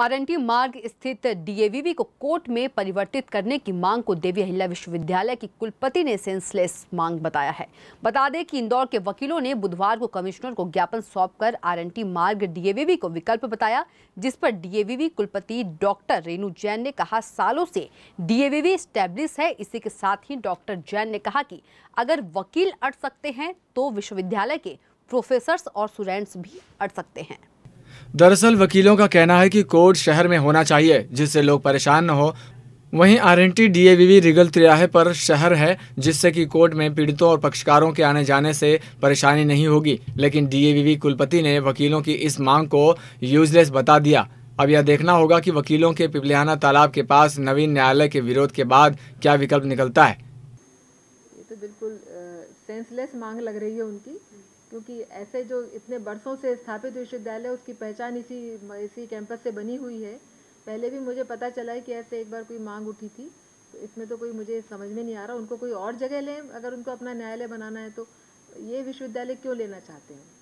औरंटी मार्ग स्थित डीएवीवी को कोर्ट में परिवर्तित करने की मांग को देवी अहिल्या विश्वविद्यालय की कुलपति ने सेंसलेस मांग बताया है बता दें कि इंदौर के वकीलों ने बुधवार को कमिश्नर को ज्ञापन सौंपकर आरएनटी मार्ग डीएवीवी को विकल्प बताया जिस पर डीएवीवी कुलपति डॉक्टर रेणु जैन ने कहा सालों से डीएवीवी स्टैब्लिश है इसी के साथ ही डॉक्टर जैन ने कहा कि अगर वकील अट सकते हैं तो विश्वविद्यालय के प्रोफेसर्स और स्टूडेंट्स भी अट सकते हैं दरअसल वकीलों का कहना है कि कोर्ट शहर में होना चाहिए जिससे लोग परेशान न हो वहीं R N T D A V Regal त्रियाहे पर शहर है जिससे कि कोर्ट में पीड़ितों और पक्षकारों के आने जाने से परेशानी नहीं होगी लेकिन डी कुलपति ने वकीलों की इस मांग को यूजलेस बता दिया अब यह देखना होगा कि वकीलों के पिपलियाना तालाब के पास नवीन न्यायालय के विरोध के बाद क्या विकल्प निकलता है ये तो बिल्कुल सेंसलेस मांग लग रही है उनकी क्योंकि ऐसे जो इतने बरसों से स्थापित विश्वविद्यालय उसकी पहचान इसी इसी कैंपस से बनी हुई है पहले भी मुझे पता चला है कि ऐसे एक बार कोई मांग उठी थी तो इसमें तो कोई मुझे समझ में नहीं आ रहा उनको कोई और जगह लें अगर उनको अपना न्यायालय बनाना है तो ये विश्वविद्यालय क्यों लेना चाहते हैं